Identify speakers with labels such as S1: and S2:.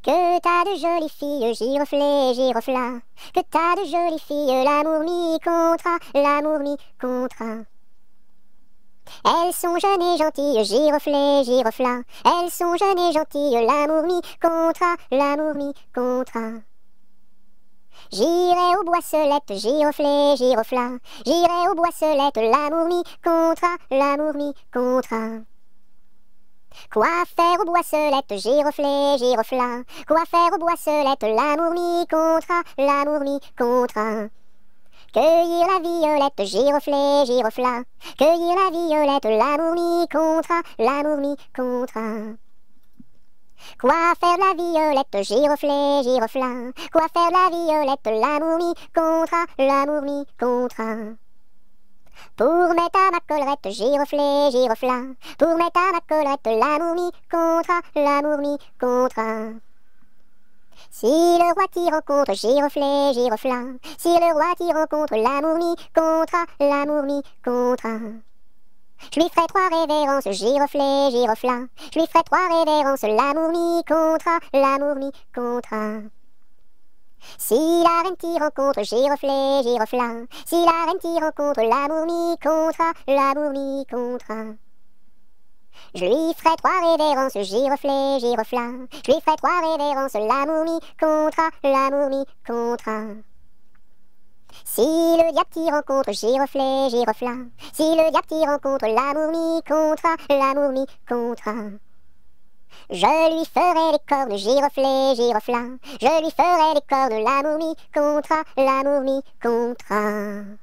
S1: Que t'as de jolies filles, giroflées, girofla. Que t'as de jolies filles, l'amour mi contra, l'amour mi contra. Elles sont jeunes et gentilles, giroflées, girofla. Elles sont jeunes et gentilles, l'amour mi contra, l'amour mi contra. J'irai aux boissolettes, giroflées, girofla. J'irai aux boissolettes, l'amour mi contra, l'amour mi contra. Quoi faire aux boissolettes, giroflée, girofla Quoi faire aux boisselettes, l'amour mi contra, l'amour mi contra Cueillir la violette, giroflée, girofla Cueillir la violette, l'amour mi contre, l'amour mi contra Quoi faire la violette, giroflée, girofla Quoi faire la violette, l'amour mi contra, l'amour mi contra pour mettre à ma collerette, giroflé, giroflin Pour mettre à ma collerette, la contre l'amour mi contre. Si le roi qui rencontre giroflé, giroflin Si le roi qui rencontre l'amour, mi contre L'amour, mi contre. Je lui ferai trois révérences, giroflé, giroflin Je lui ferai trois révérences, l'amour, mi contre L'amour, mi contre. Si la reine tire rencontre giroflée, giroflin, si la reine tire rencontre la bourmi contra, la bourmi contra. Je lui ferai trois révérences, giroflée, giroflin, je lui ferai trois révérences, la bourmi contra, la bourmi contra. Si le diable t'y rencontre, giroflée, giroflin, si le diable t'y rencontre, la bourmi contra, la bourmi contra. Je lui ferai les cornes giroflées, girofla. Je lui ferai les cordes, la momie, contre la momie, contra.